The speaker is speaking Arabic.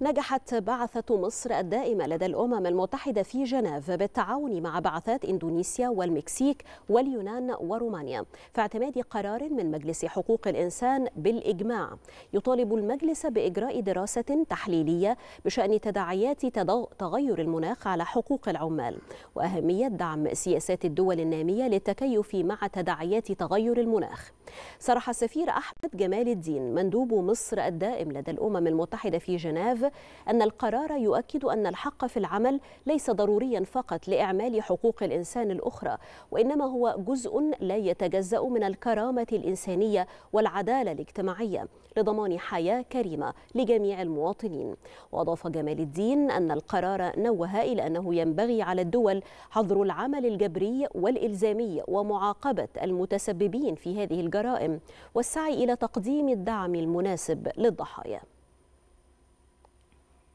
نجحت بعثة مصر الدائمة لدى الأمم المتحدة في جنيف بالتعاون مع بعثات إندونيسيا والمكسيك واليونان ورومانيا في اعتماد قرار من مجلس حقوق الإنسان بالإجماع يطالب المجلس بإجراء دراسة تحليلية بشأن تداعيات تغير المناخ على حقوق العمال وأهمية دعم سياسات الدول النامية للتكيف مع تداعيات تغير المناخ صرح السفير أحمد جمال الدين مندوب مصر الدائم لدى الأمم المتحدة في جنيف أن القرار يؤكد أن الحق في العمل ليس ضروريا فقط لإعمال حقوق الإنسان الأخرى وإنما هو جزء لا يتجزأ من الكرامة الإنسانية والعدالة الاجتماعية لضمان حياة كريمة لجميع المواطنين وأضاف جمال الدين أن القرار نوه إلى أنه ينبغي على الدول حظر العمل الجبري والإلزامي ومعاقبة المتسببين في هذه الجرائم الجرائم والسعي إلى تقديم الدعم المناسب للضحايا